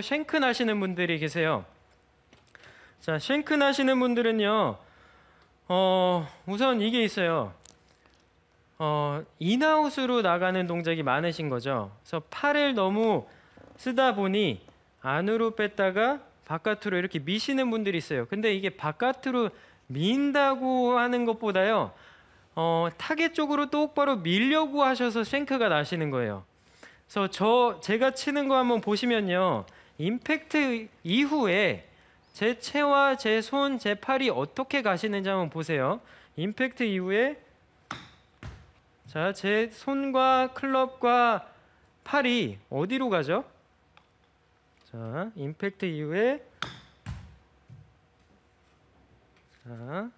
쉔큰 어, 하시는 분들이 계세요. 자, 쉔큰 하시는 분들은요. 어, 우선 이게 있어요. 어, 인아웃으로 나가는 동작이 많으신 거죠. 그래서 팔을 너무 쓰다 보니 안으로 뺐다가 바깥으로 이렇게 미시는 분들이 있어요. 근데 이게 바깥으로 민다고 하는 것보다요. 어, 타겟 쪽으로 똑바로 밀려고 하셔서 쉔크가 나시는 거예요. 그래서 저 제가 치는 거 한번 보시면요. 임팩트 이후에 제 체와 제 손, 제 팔이 어떻게 가시는지 한번 보세요. 임팩트 이후에 자, 제 손과 클럽과 팔이 어디로 가죠? 자, 임팩트 이후에 자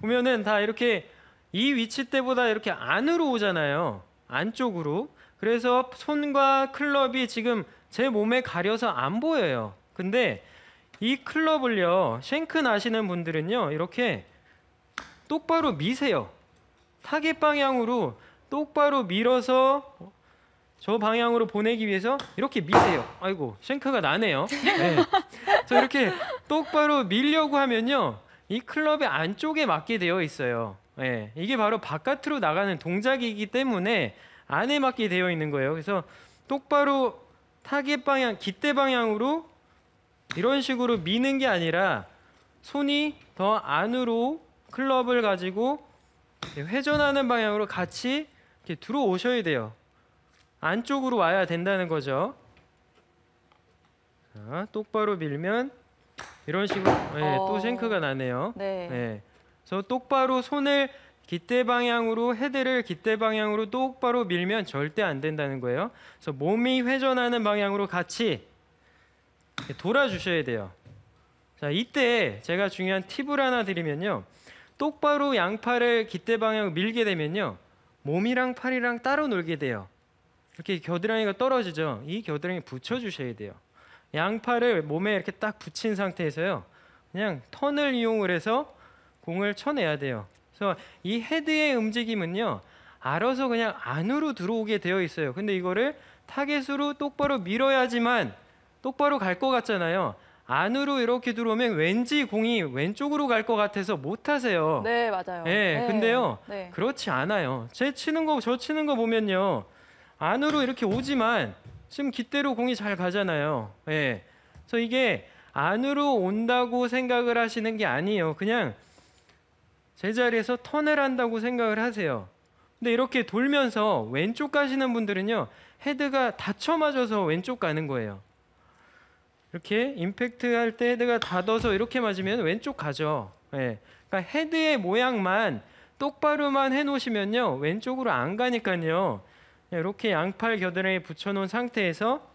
보면은 다 이렇게 이 위치 때보다 이렇게 안으로 오잖아요. 안쪽으로. 그래서 손과 클럽이 지금 제 몸에 가려서 안 보여요. 근데 이 클럽을요. 쉔크 나시는 분들은요. 이렇게 똑바로 미세요. 타겟 방향으로 똑바로 밀어서 저 방향으로 보내기 위해서 이렇게 미세요. 아이고 쉔크가 나네요. 네. 저 이렇게 똑바로 밀려고 하면요. 이 클럽의 안쪽에 맞게 되어 있어요. 예, 이게 바로 바깥으로 나가는 동작이기 때문에 안에 맞게 되어 있는 거예요. 그래서 똑바로 타겟 방향, 기대 방향으로 이런 식으로 미는 게 아니라 손이 더 안으로 클럽을 가지고 회전하는 방향으로 같이 이렇게 들어오셔야 돼요. 안쪽으로 와야 된다는 거죠. 자, 똑바로 밀면 이런 식으로 예, 어... 또 싱크가 나네요. 네. 예. 그래서 똑바로 손을 기대 방향으로 헤드를 기대 방향으로 똑바로 밀면 절대 안 된다는 거예요. 그래서 몸이 회전하는 방향으로 같이 돌아주셔야 돼요. 자, 이때 제가 중요한 팁을 하나 드리면요. 똑바로 양팔을 기대 방향으로 밀게 되면요. 몸이랑 팔이랑 따로 놀게 돼요. 이렇게 겨드랑이가 떨어지죠. 이 겨드랑이 붙여 주셔야 돼요. 양팔을 몸에 이렇게 딱 붙인 상태에서요. 그냥 턴을 이용을 해서 공을 쳐내야 돼요. 그래서 이 헤드의 움직임은요. 알아서 그냥 안으로 들어오게 되어 있어요. 근데 이거를 타겟으로 똑바로 밀어야지만 똑바로 갈 것 같잖아요. 안으로 이렇게 들어오면 왠지 공이 왼쪽으로 갈 것 같아서 못 하세요. 네, 맞아요. 예, 네, 근데요. 네. 그렇지 않아요. 제 치는 거, 저 치는 거 보면요. 안으로 이렇게 오지만 지금 기대로 공이 잘 가잖아요. 예. 그래서 이게 안으로 온다고 생각을 하시는 게 아니에요. 그냥 제자리에서 턴을 한다고 생각을 하세요. 근데 이렇게 돌면서 왼쪽 가시는 분들은요, 헤드가 닫혀 맞아서 왼쪽 가는 거예요. 이렇게 임팩트 할 때 헤드가 닫아서 이렇게 맞으면 왼쪽 가죠. 예. 그러니까 헤드의 모양만 똑바로만 해놓으시면요, 왼쪽으로 안 가니까요. 이렇게 양팔 겨드랑이 붙여놓은 상태에서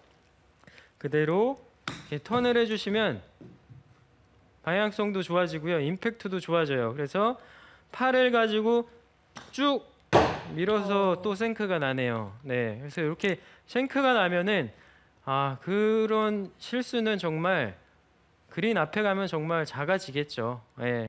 그대로 이렇게 턴을 해주시면 방향성도 좋아지고요. 임팩트도 좋아져요. 그래서 팔을 가지고 쭉 밀어서 어... 또 생크가 나네요. 네. 그래서 이렇게 생크가 나면은 아, 그런 실수는 정말 그린 앞에 가면 정말 작아지겠죠. 예. 네.